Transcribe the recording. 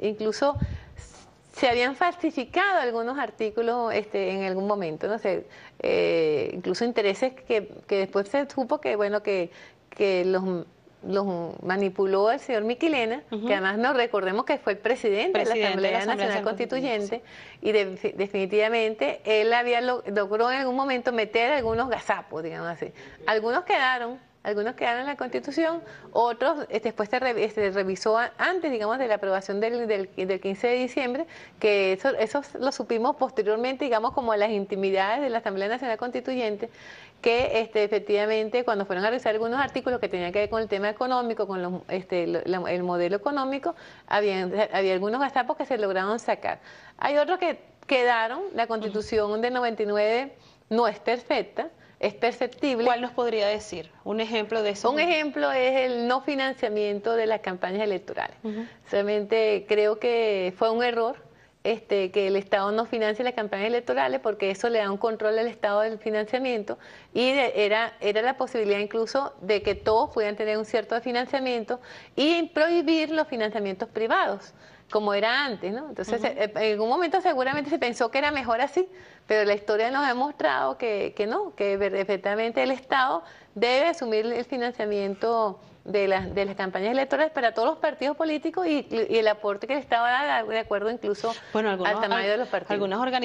incluso se habían falsificado algunos artículos este, en algún momento, no sé, eh, incluso intereses que, que, después se supo que, bueno, que, que los los manipuló el señor Miquilena, que además nos recordemos que fue el presidente, de la Asamblea, Nacional Constituyente, y definitivamente él había logró en algún momento meter algunos gazapos, digamos así. Algunos quedaron, algunos quedaron en la Constitución, otros este, después se, este, revisó antes, digamos, de la aprobación del, 15 de diciembre, que eso, eso, lo supimos posteriormente, digamos, como las intimidades de la Asamblea Nacional Constituyente, que este, efectivamente cuando fueron a revisar algunos artículos que tenían que ver con el tema económico, con este, el modelo económico, había algunos gastapos que se lograron sacar. Hay otros que quedaron, la Constitución de 99 no es perfecta, es perceptible. ¿Cuál nos podría decir? Un ejemplo de eso. Un ejemplo es el no financiamiento de las campañas electorales. Solamente creo que fue un error este, que el Estado no financie las campañas electorales porque eso le da un control al Estado del financiamiento y era, era la posibilidad incluso de que todos pudieran tener un cierto financiamiento y prohibir los financiamientos privados como era antes, ¿no? Entonces, eh, en algún momento seguramente se pensó que era mejor así, pero la historia nos ha mostrado que, no, que perfectamente el Estado debe asumir el financiamiento de las, de las campañas electorales para todos los partidos políticos y, el aporte que el Estado da de acuerdo incluso al tamaño de los partidos. Algunas organizaciones